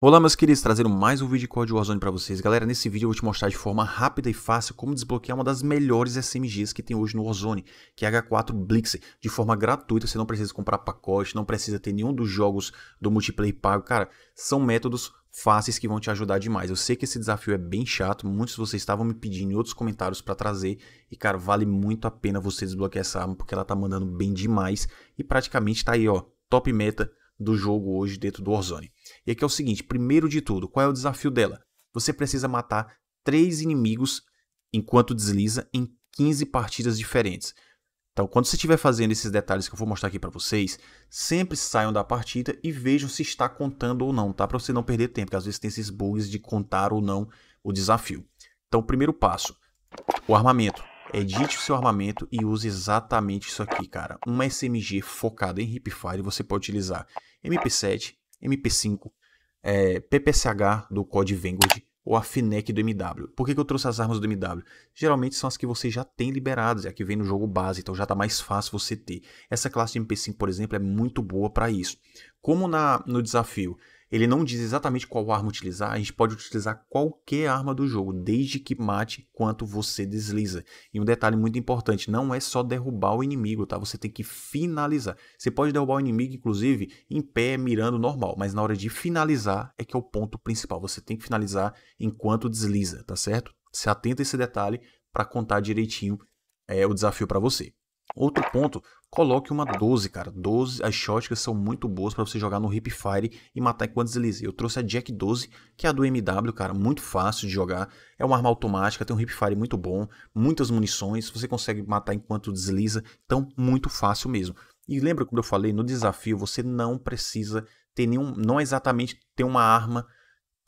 Olá meus queridos, trazendo mais um vídeo de Código Warzone para vocês. Galera, nesse vídeo eu vou te mostrar de forma rápida e fácil como desbloquear uma das melhores SMGs que tem hoje no Warzone, que é a H4 Blixer, de forma gratuita, você não precisa comprar pacote, não precisa ter nenhum dos jogos do multiplayer pago, cara, são métodos fáceis que vão te ajudar demais. Eu sei que esse desafio é bem chato, muitos de vocês estavam me pedindo em outros comentários para trazer e cara, vale muito a pena você desbloquear essa arma porque ela tá mandando bem demais e praticamente tá aí, ó, top meta do jogo hoje dentro do Warzone. E aqui é o seguinte, primeiro de tudo, qual é o desafio dela? Você precisa matar três inimigos enquanto desliza em 15 partidas diferentes. Então, quando você estiver fazendo esses detalhes que eu vou mostrar aqui para vocês, sempre saiam da partida e vejam se está contando ou não, tá? Para você não perder tempo, porque às vezes tem esses bugs de contar ou não o desafio. Então, o primeiro passo, o armamento edite o seu armamento e use exatamente isso aqui, cara. Uma SMG focada em hipfire, você pode utilizar MP7, MP5, é, PPSH do COD Vanguard ou a FINEC do MW. Por que, que eu trouxe as armas do MW? Geralmente são as que você já tem liberadas, é a que vem no jogo base, então já está mais fácil você ter. Essa classe de MP5, por exemplo, é muito boa para isso. Como na, no desafio ele não diz exatamente qual arma utilizar, a gente pode utilizar qualquer arma do jogo, desde que mate quanto você desliza. E um detalhe muito importante, não é só derrubar o inimigo, tá? Você tem que finalizar. Você pode derrubar o inimigo, inclusive, em pé, mirando normal, mas na hora de finalizar é que é o ponto principal. Você tem que finalizar enquanto desliza, tá certo? Se atenta a esse detalhe para contar direitinho é, o desafio para você. Outro ponto Coloque uma 12, cara. 12, as shotguns são muito boas para você jogar no Hip Fire e matar enquanto desliza. Eu trouxe a Jack 12, que é a do MW, cara, muito fácil de jogar. É uma arma automática, tem um Hip Fire muito bom, muitas munições, você consegue matar enquanto desliza, então muito fácil mesmo. E lembra quando eu falei no desafio, você não precisa ter nenhum, não é exatamente ter uma arma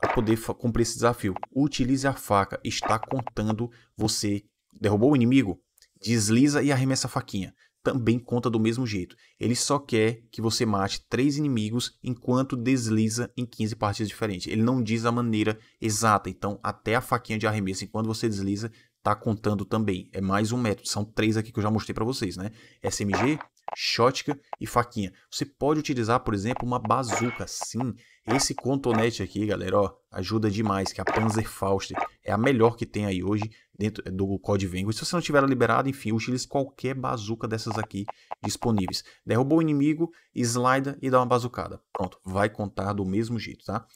para poder cumprir esse desafio. Utilize a faca, está contando você derrubou o inimigo, desliza e arremessa a faquinha também conta do mesmo jeito. Ele só quer que você mate três inimigos enquanto desliza em 15 partidas diferentes. Ele não diz a maneira exata, então até a faquinha de arremesso enquanto você desliza tá contando também. É mais um método, são três aqui que eu já mostrei para vocês, né? SMG, shotgun e faquinha. Você pode utilizar, por exemplo, uma bazuca, sim. Esse contonete aqui, galera, ó, ajuda demais, que é a Panzerfaust. É a melhor que tem aí hoje dentro é, do COD Vanguard. Se você não tiver ela liberada, enfim, utilize qualquer bazuca dessas aqui disponíveis. Derrubou o inimigo, slida e dá uma bazucada. Pronto, vai contar do mesmo jeito, tá?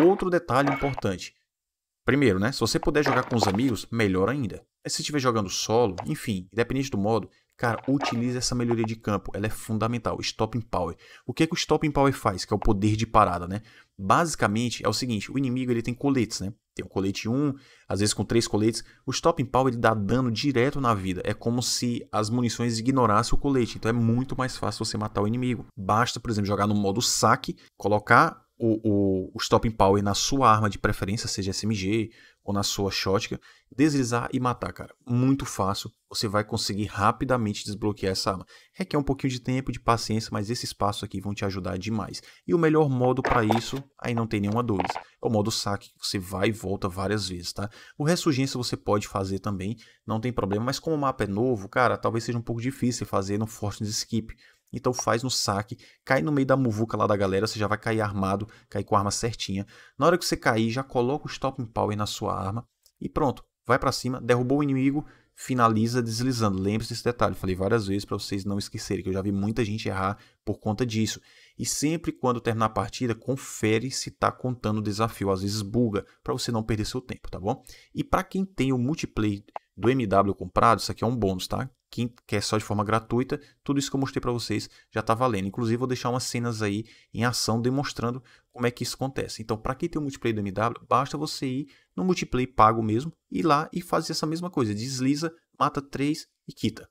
Outro detalhe importante. Primeiro, né? Se você puder jogar com os amigos, melhor ainda. Mas se estiver jogando solo, enfim, independente do modo, Cara, utilize essa melhoria de campo, ela é fundamental. Stopping Power. O que, é que o Stopping Power faz? Que é o poder de parada, né? Basicamente é o seguinte: o inimigo ele tem coletes, né? Tem um colete 1, às vezes com três coletes. O Stopping Power ele dá dano direto na vida. É como se as munições ignorassem o colete. Então é muito mais fácil você matar o inimigo. Basta, por exemplo, jogar no modo saque, colocar o, o, o stopping power na sua arma de preferência, seja SMG ou na sua shotgun, deslizar e matar, cara. Muito fácil, você vai conseguir rapidamente desbloquear essa arma. Requer um pouquinho de tempo, de paciência, mas esses passos aqui vão te ajudar demais. E o melhor modo para isso, aí não tem nenhuma dúvida, é o modo saque, que você vai e volta várias vezes, tá? O ressurgência você pode fazer também, não tem problema, mas como o mapa é novo, cara, talvez seja um pouco difícil fazer no Fortnite Skip. Então faz no saque, cai no meio da muvuca lá da galera, você já vai cair armado, cair com a arma certinha. Na hora que você cair, já coloca o stopping power na sua arma e pronto, vai para cima, derrubou o inimigo, finaliza deslizando. Lembre-se desse detalhe, falei várias vezes para vocês não esquecerem, que eu já vi muita gente errar por conta disso. E sempre quando terminar a partida, confere se está contando o desafio, às vezes buga, para você não perder seu tempo, tá bom? E para quem tem o multiplayer do MW comprado, isso aqui é um bônus, tá? que é só de forma gratuita, tudo isso que eu mostrei para vocês já está valendo. Inclusive, vou deixar umas cenas aí em ação demonstrando como é que isso acontece. Então, para quem tem o multiplayer do MW, basta você ir no multiplayer pago mesmo, ir lá e fazer essa mesma coisa. Desliza, mata 3 e quita.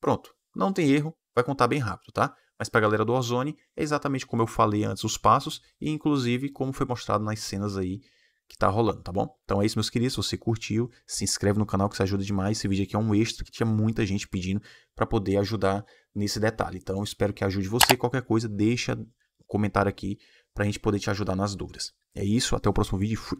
Pronto, não tem erro, vai contar bem rápido, tá? Mas para a galera do Ozone, é exatamente como eu falei antes os passos e inclusive como foi mostrado nas cenas aí que tá rolando, tá bom? Então é isso, meus queridos. Se você curtiu, se inscreve no canal que isso ajuda demais. Esse vídeo aqui é um extra que tinha muita gente pedindo para poder ajudar nesse detalhe. Então espero que ajude você. Qualquer coisa, deixa um comentário aqui para a gente poder te ajudar nas dúvidas. É isso, até o próximo vídeo fui!